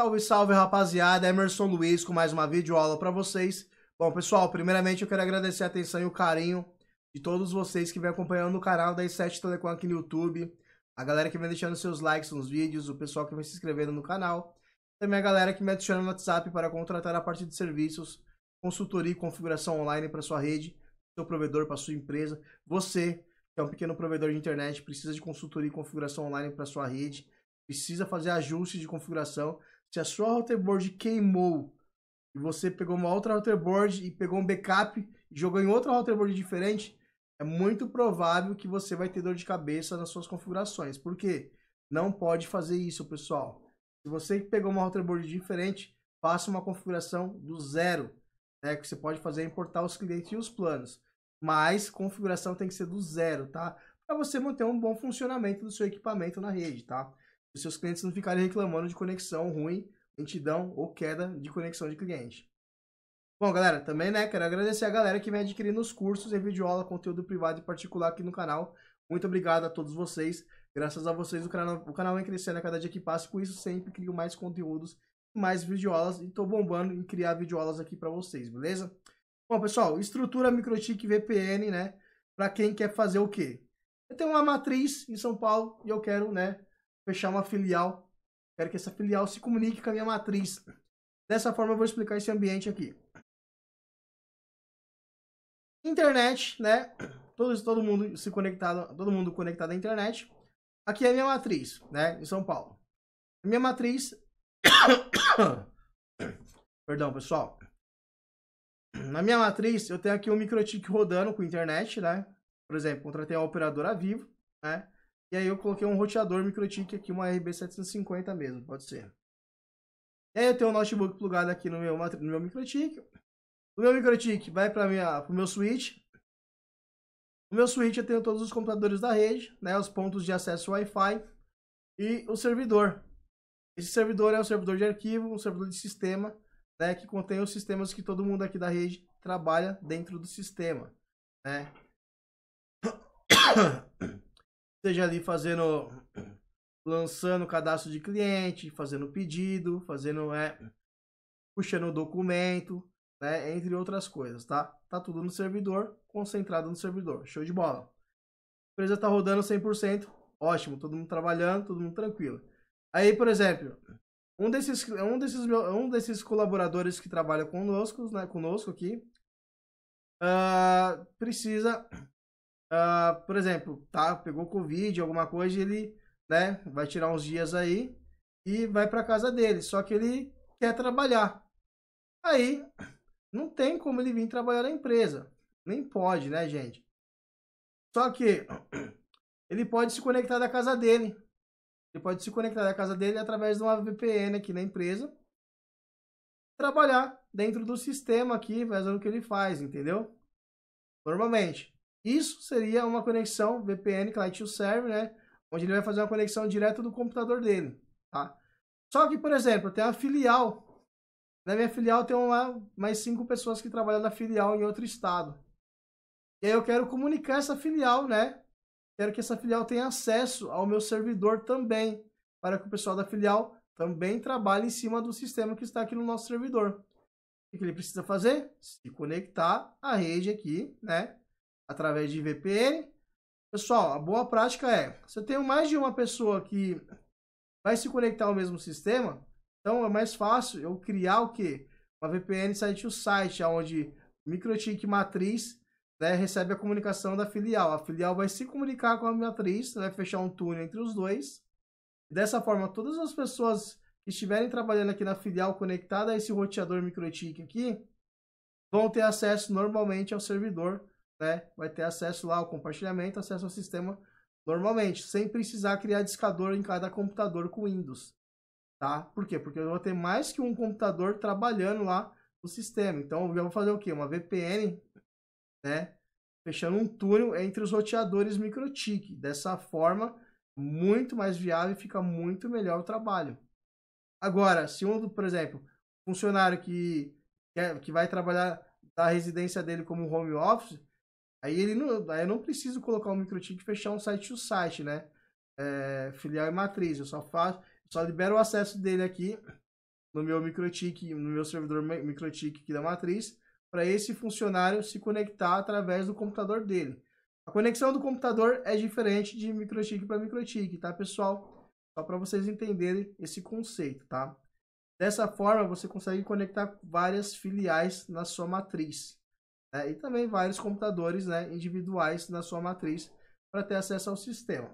Salve, salve, rapaziada. Emerson Luiz com mais uma videoaula para vocês. Bom, pessoal, primeiramente eu quero agradecer a atenção e o carinho de todos vocês que vem acompanhando o canal da i7 Telecom aqui no YouTube, a galera que vem deixando seus likes nos vídeos, o pessoal que vem se inscrevendo no canal, também a galera que me adiciona no WhatsApp para contratar a parte de serviços, consultoria e configuração online para sua rede, seu provedor, para sua empresa. Você, que é um pequeno provedor de internet, precisa de consultoria e configuração online para sua rede, precisa fazer ajustes de configuração, se a sua routerboard queimou e você pegou uma outra routerboard e pegou um backup e jogou em outra routerboard diferente, é muito provável que você vai ter dor de cabeça nas suas configurações. Por quê? Não pode fazer isso, pessoal. Se você pegou uma routerboard diferente, faça uma configuração do zero. Né? Que você pode fazer é importar os clientes e os planos. Mas configuração tem que ser do zero, tá? Para você manter um bom funcionamento do seu equipamento na rede, tá? os seus clientes não ficarem reclamando de conexão ruim, lentidão ou queda de conexão de cliente. Bom, galera, também, né, quero agradecer a galera que vem adquirindo os cursos em videoaula, conteúdo privado e particular aqui no canal. Muito obrigado a todos vocês. Graças a vocês, o canal, o canal vem crescendo a cada dia que passa. Com isso, sempre crio mais conteúdos, mais videoaulas e tô bombando em criar videoaulas aqui para vocês, beleza? Bom, pessoal, estrutura Microtik VPN, né? Para quem quer fazer o quê? Eu tenho uma matriz em São Paulo e eu quero, né, fechar uma filial. Quero que essa filial se comunique com a minha matriz. Dessa forma, eu vou explicar esse ambiente aqui. Internet, né? Todo, todo mundo se conectado, todo mundo conectado à internet. Aqui é a minha matriz, né? Em São Paulo. A minha matriz. Perdão, pessoal. Na minha matriz, eu tenho aqui um microtik rodando com internet, né? Por exemplo, contratei uma operadora vivo, né? E aí eu coloquei um roteador microtik aqui, uma RB750 mesmo, pode ser. E é, aí eu tenho um notebook plugado aqui no meu, no meu microtik. O meu microtik vai para o meu switch. No meu switch eu tenho todos os computadores da rede, né, os pontos de acesso Wi-Fi e o servidor. Esse servidor é um servidor de arquivo, um servidor de sistema, né, que contém os sistemas que todo mundo aqui da rede trabalha dentro do sistema, né? Seja ali fazendo. lançando cadastro de cliente, fazendo pedido, fazendo. É, puxando o documento, né? Entre outras coisas, tá? Tá tudo no servidor, concentrado no servidor. Show de bola. A empresa tá rodando 100%, ótimo, todo mundo trabalhando, todo mundo tranquilo. Aí, por exemplo, um desses, um desses, um desses colaboradores que trabalha conosco, né, conosco aqui, uh, precisa uh, por exemplo, tá, pegou Covid, alguma coisa, ele né, vai tirar uns dias aí e vai para casa dele. Só que ele quer trabalhar. Aí não tem como ele vir trabalhar na empresa. Nem pode, né, gente? Só que ele pode se conectar da casa dele. Ele pode se conectar da casa dele através de uma VPN aqui na empresa. Trabalhar dentro do sistema aqui, fazendo o que ele faz, entendeu? Normalmente. Isso seria uma conexão VPN, Client Server, né? Onde ele vai fazer uma conexão direto do computador dele, tá? Só que, por exemplo, tem uma filial. Na minha filial tem uma, mais cinco pessoas que trabalham na filial em outro estado. E aí eu quero comunicar essa filial, né? Quero que essa filial tenha acesso ao meu servidor também, para que o pessoal da filial também trabalhe em cima do sistema que está aqui no nosso servidor. O que ele precisa fazer? Se conectar à rede aqui, né? através de VPN. Pessoal, a boa prática é, se eu tenho mais de uma pessoa que vai se conectar ao mesmo sistema, então é mais fácil eu criar o quê? Uma VPN site o site, onde o Microtik matriz né, recebe a comunicação da filial. A filial vai se comunicar com a matriz, né, vai fechar um túnel entre os dois. Dessa forma, todas as pessoas que estiverem trabalhando aqui na filial conectada a esse roteador Microtik aqui, vão ter acesso normalmente ao servidor né, vai ter acesso lá ao compartilhamento, acesso ao sistema normalmente, sem precisar criar discador em cada computador com Windows. Tá? Por quê? Porque eu vou ter mais que um computador trabalhando lá no sistema. Então eu vou fazer o quê? Uma VPN, né? Fechando um túnel entre os roteadores MikroTik. Dessa forma, muito mais viável e fica muito melhor o trabalho. Agora, se um, por exemplo, funcionário que, que vai trabalhar da residência dele como home office, Aí ele não, aí eu não preciso colocar um microchip e fechar um site to site, né? É, filial e matriz. Eu só faço, só libero o acesso dele aqui no meu microchip, no meu servidor microchip aqui da matriz, para esse funcionário se conectar através do computador dele. A conexão do computador é diferente de microchip para microchip, tá, pessoal? Só para vocês entenderem esse conceito, tá? Dessa forma, você consegue conectar várias filiais na sua matriz né? e também vários computadores né, individuais na sua matriz para ter acesso ao sistema.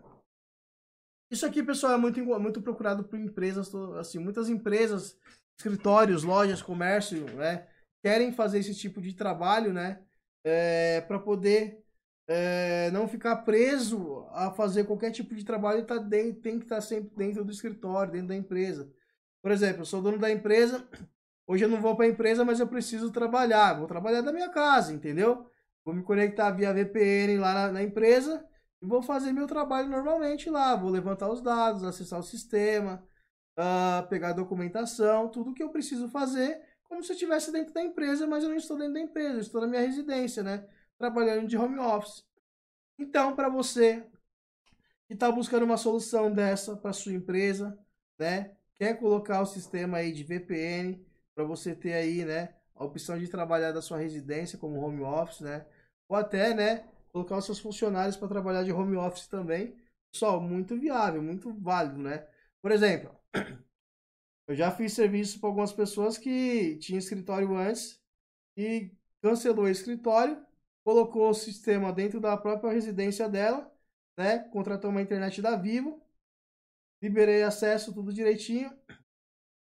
Isso aqui, pessoal, é muito, muito procurado por empresas, assim, muitas empresas, escritórios, lojas, comércio, né, querem fazer esse tipo de trabalho, né, é, eh, para poder é, não ficar preso a fazer qualquer tipo de trabalho, tá dentro, tem que estar tá sempre dentro do escritório, dentro da empresa. Por exemplo, eu sou dono da empresa, Hoje eu não vou para a empresa, mas eu preciso trabalhar. Vou trabalhar da minha casa, entendeu? Vou me conectar via VPN lá na, na empresa e vou fazer meu trabalho normalmente lá. Vou levantar os dados, acessar o sistema, uh, pegar a documentação, tudo que eu preciso fazer, como se eu estivesse dentro da empresa, mas eu não estou dentro da empresa, eu estou na minha residência, né? Trabalhando de home office. Então, para você que está buscando uma solução dessa para sua empresa, né? Quer colocar o sistema aí de VPN, para você ter aí, né, a opção de trabalhar da sua residência como home office, né? Ou até, né, colocar os seus funcionários para trabalhar de home office também. Pessoal, muito viável, muito válido, né? Por exemplo, eu já fiz serviço para algumas pessoas que tinham escritório antes e cancelou o escritório, colocou o sistema dentro da própria residência dela, né? Contratou uma internet da Vivo, liberei acesso tudo direitinho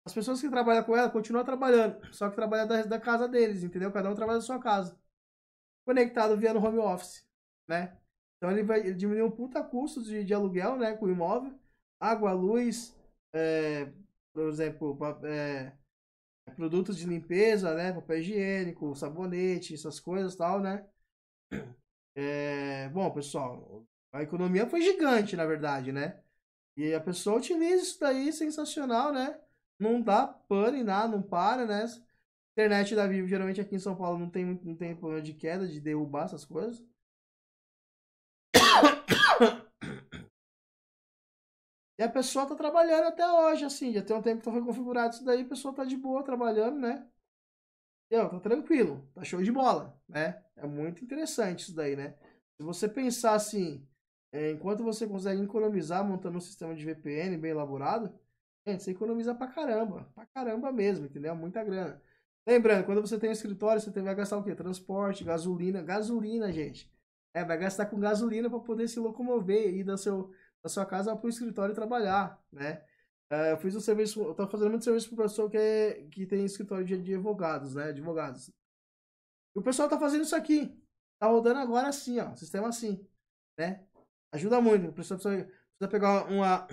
as pessoas que trabalham com ela continuam trabalhando, só que trabalham da, da casa deles, entendeu? Cada um trabalha da sua casa. Conectado via no home office, né? Então ele vai ele diminuir um puta custo de, de aluguel, né? Com o imóvel, água, luz, é, por exemplo, é, produtos de limpeza, né? Papel higiênico, sabonete, essas coisas tal, né? É, bom, pessoal, a economia foi gigante, na verdade, né? E a pessoa utiliza isso daí, sensacional, né? não dá pane e nada, não para, né? Internet da Vivo, geralmente aqui em São Paulo não tem, não tem problema de queda, de derrubar essas coisas. E a pessoa tá trabalhando até hoje, assim, já tem um tempo que estou reconfigurado isso daí, a pessoa tá de boa trabalhando, né? eu Tá tranquilo, tá show de bola, né? É muito interessante isso daí, né? Se você pensar assim, é, enquanto você consegue economizar montando um sistema de VPN bem elaborado, é, você economiza pra caramba. Pra caramba mesmo, entendeu? Muita grana. Lembrando, quando você tem um escritório, você vai gastar o quê? Transporte, gasolina. Gasolina, gente. É, vai gastar com gasolina para poder se locomover e ir da, seu, da sua casa para o escritório trabalhar, né? É, eu fiz um serviço, eu tava fazendo muito serviço pro professor que, é, que tem escritório de, de advogados, né? Advogados. E o pessoal tá fazendo isso aqui. Tá rodando agora assim, ó. Sistema assim, né? Ajuda muito. O professor precisa, precisa pegar uma,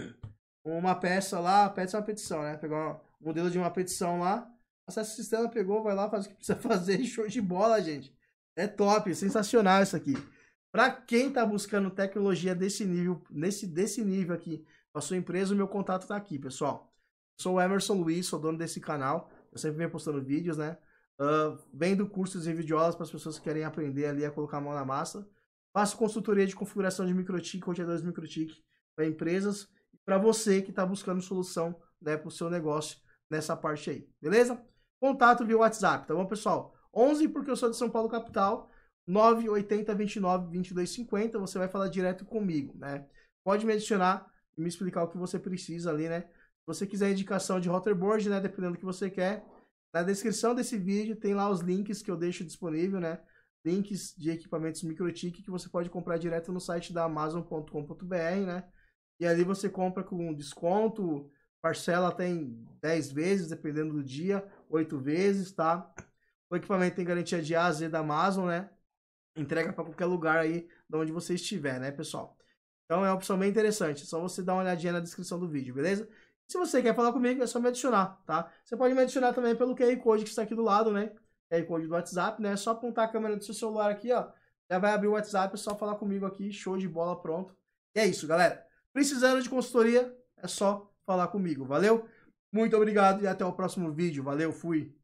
uma peça lá, pede uma petição, né? Pegou um modelo de uma petição lá, acessa o sistema, pegou, vai lá, faz o que precisa fazer, show de bola, gente. É top, sensacional isso aqui. Para quem tá buscando tecnologia desse nível, nesse desse nível aqui, para sua empresa, o meu contato tá aqui, pessoal. Sou o Emerson Luiz, sou dono desse canal. Eu sempre venho postando vídeos, né? Uh, vendo cursos e videoaulas para as pessoas que querem aprender ali a colocar a mão na massa. Faço consultoria de configuração de microtik, roteadores é de microtik para empresas para você que está buscando solução né, para o seu negócio nessa parte aí, beleza? Contato via WhatsApp, tá bom, pessoal? 11, porque eu sou de São Paulo capital, 980 29 22 50, você vai falar direto comigo, né? Pode me adicionar e me explicar o que você precisa ali, né? Se você quiser indicação de routerboard, né, dependendo do que você quer, na descrição desse vídeo tem lá os links que eu deixo disponível, né? Links de equipamentos MicroTik que você pode comprar direto no site da Amazon.com.br, né? E ali você compra com desconto, parcela até em 10 vezes, dependendo do dia, 8 vezes, tá? O equipamento tem garantia de A a Z da Amazon, né? Entrega para qualquer lugar aí de onde você estiver, né, pessoal? Então é uma opção bem interessante. É só você dar uma olhadinha na descrição do vídeo, beleza? Se você quer falar comigo, é só me adicionar, tá? Você pode me adicionar também pelo QR Code que está aqui do lado, né? QR Code do WhatsApp, né? É só apontar a câmera do seu celular aqui, ó. Já vai abrir o WhatsApp, é só falar comigo aqui. Show de bola, pronto. E é isso, galera. Precisando de consultoria, é só falar comigo. Valeu? Muito obrigado e até o próximo vídeo. Valeu, fui!